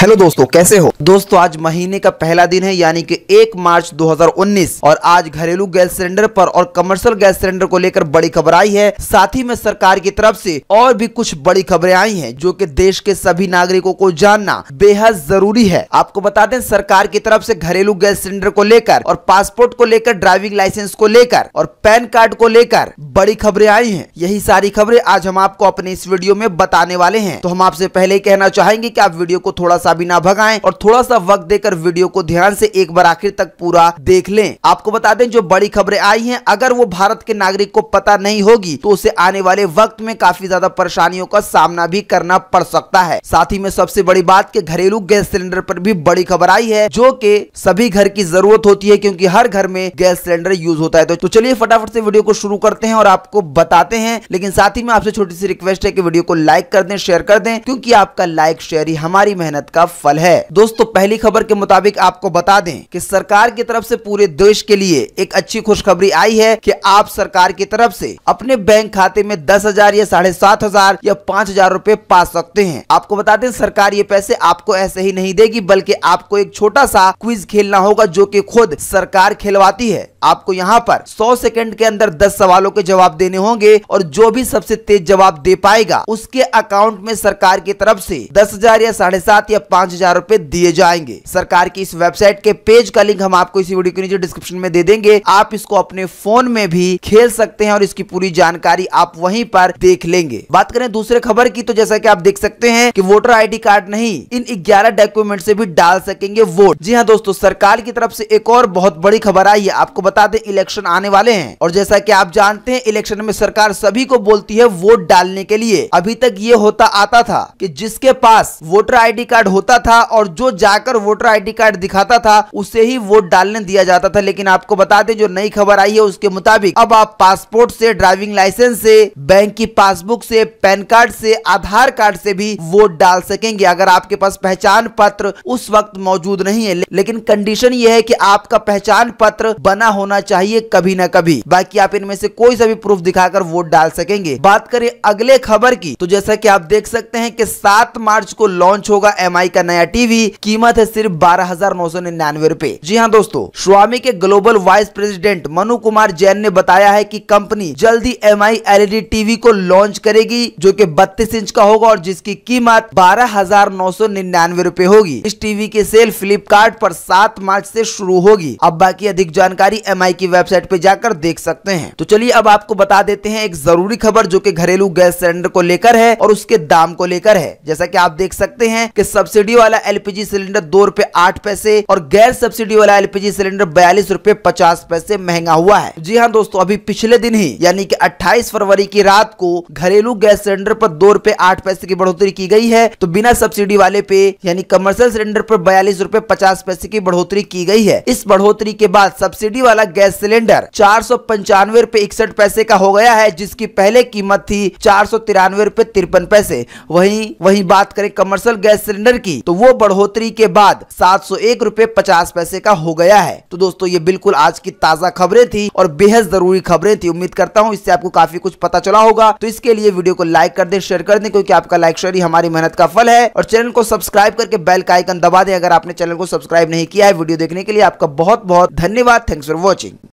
Hello दोस्तों कैसे हो दोस्तों आज महीने का पहला दिन है यानी कि 1 मार्च 2019 और आज घरेलू गैस सिलेंडर पर और कमर्शियल गैस सिलेंडर को लेकर बड़ी खबर आई है साथ ही में सरकार की तरफ से और भी कुछ बड़ी खबरें आई हैं जो कि देश के सभी नागरिकों को जानना बेहद जरूरी है आपको बता दें सरकार की तरफ ऐसी घरेलू गैस सिलेंडर को लेकर और पासपोर्ट को लेकर ड्राइविंग लाइसेंस को लेकर और पैन कार्ड को लेकर बड़ी खबरें आई हैं यही सारी खबरें आज हम आपको अपने इस वीडियो में बताने वाले हैं तो हम आपसे पहले कहना चाहेंगे कि आप वीडियो को थोड़ा सा भी ना भगाएं और थोड़ा सा वक्त देकर वीडियो को ध्यान से एक बार आखिर तक पूरा देख ले आपको बता दें जो बड़ी खबरें आई है अगर वो भारत के नागरिक को पता नहीं होगी तो उसे आने वाले वक्त में काफी ज्यादा परेशानियों का सामना भी करना पड़ सकता है साथ ही में सबसे बड़ी बात के घरेलू गैस सिलेंडर पर भी बड़ी खबर आई है जो के सभी घर की जरूरत होती है क्योंकि हर घर में गैस सिलेंडर यूज होता है तो, तो चलिए फटाफट से वीडियो को शुरू करते हैं और आपको बताते हैं लेकिन साथ ही में आपसे छोटी सी रिक्वेस्ट है कि वीडियो को लाइक कर दें शेयर कर दें क्योंकि आपका लाइक शेयर ही हमारी मेहनत का फल है दोस्तों पहली खबर के मुताबिक आपको बता दें कि सरकार की तरफ से पूरे देश के लिए एक अच्छी खुशखबरी आई है कि आप सरकार की तरफ से अपने बैंक खाते में दस हजार या साढ़े सात हजार या पांच हजार रूपए पा सकते हैं आपको बता दें सरकार ये पैसे आपको ऐसे ही नहीं देगी बल्कि आपको एक छोटा सा क्विज खेलना होगा जो की खुद सरकार खेलवाती है आपको यहाँ पर 100 सेकंड के अंदर 10 सवालों के जवाब देने होंगे और जो भी सबसे तेज जवाब दे पाएगा उसके अकाउंट में सरकार की तरफ से 10,000 या साढ़े सात या पाँच हजार रूपए दिए जाएंगे सरकार की इस वेबसाइट के पेज का लिंक हम आपको इसी वीडियो के नीचे डिस्क्रिप्शन में दे देंगे आप इसको अपने फोन में भी खेल सकते हैं और इसकी पूरी जानकारी आप वही पर देख लेंगे बात करें दूसरे खबर की तो जैसा की आप देख सकते हैं की वोटर आई कार्ड नहीं इन ग्यारह डॉक्यूमेंट से भी डाल सकेंगे वोट जी हाँ दोस्तों सरकार की तरफ से एक और बहुत बड़ी खबर आई है आपको बता दें इलेक्शन आने वाले हैं और जैसा कि आप जानते हैं इलेक्शन में सरकार सभी को बोलती है वोट डालने के लिए अभी तक ये होता आता था कि जिसके पास वोटर आईडी कार्ड होता था और जो जाकर वोटर आईडी कार्ड दिखाता था उसे ही वोट डालने दिया जाता था लेकिन आपको बता दें जो नई खबर आई है उसके मुताबिक अब आप पासपोर्ट से ड्राइविंग लाइसेंस से बैंक की पासबुक से पैन कार्ड से आधार कार्ड से भी वोट डाल सकेंगे अगर आपके पास पहचान पत्र उस वक्त मौजूद नहीं है लेकिन कंडीशन ये है कि आपका पहचान पत्र बना हो होना चाहिए कभी न कभी बाकी आप इनमें से कोई सा भी प्रूफ दिखाकर वोट डाल सकेंगे बात करें अगले खबर की तो जैसा की आप देख सकते हैं की सात मार्च को लॉन्च होगा एम का नया टीवी कीमत है सिर्फ बारह हजार नौ सौ निन्यानवे रूपए जी हाँ दोस्तों स्वामी के global vice president Manu Kumar Jain ने बताया है की कंपनी जल्दी एम आई एलईडी टीवी को लॉन्च करेगी जो की बत्तीस इंच का होगा और जिसकी कीमत बारह हजार नौ सौ निन्यानवे रूपए होगी इस टीवी की सेल फ्लिपकार्ट पर 7 मार्च से शुरू होगी अब बाकी अधिक जानकारी एम की वेबसाइट पे जाकर देख सकते हैं तो चलिए अब आपको बता देते हैं एक जरूरी खबर जो कि घरेलू गैस सिलेंडर को लेकर है और उसके दाम को लेकर है जैसा की आप देख सकते हैं की सब्सिडी वाला एलपीजी सिलेंडर दो रूपए आठ पैसे और गैर सब्सिडी वाला एलपीजी सिलेंडर बयालीस रूपए पचास पैसे महंगा हुआ है जी हाँ दोस्तों अभी पिछले दिन ही यानी कि 28 फरवरी की रात को घरेलू गैस सिलेंडर पर दो रूपए आठ पैसे की बढ़ोतरी की गई है तो बिना सब्सिडी वाले पे यानी कमर्शियल सिलेंडर पर बयालीस रूपए पचास पैसे की बढ़ोतरी की गई है इस बढ़ोतरी के बाद सब्सिडी वाला वाला गैस सिलेंडर चार सौ पंचानवे रूपए इकसठ पैसे का हो गया है जिसकी पहले कीमत थी चार सौ तिरानवे रूपए तिरपन पैसे वही वही बात करें कमर्शियल गैस सिलेंडर की तो वो बढ़ोतरी के बाद सात सौ एक रूपए पचास पैसे का हो गया है तो दोस्तों ये बिल्कुल आज की ताजा खबरें थी और बेहद जरूरी खबरें थी उम्मीद करता हूँ इससे आपको काफी कुछ पता चला होगा तो इसके लिए वीडियो को लाइक कर दे शेयर कर दे क्यूँकी आपका लाइक शेयर ही हमारी मेहनत का फल है और चैनल को सब्सक्राइब करके बेल का आइकन दबा दे अगर आपने चैनल को सब्सक्राइब नहीं किया है वीडियो देखने के लिए आपका बहुत बहुत धन्यवाद थैंक्स फॉर watching.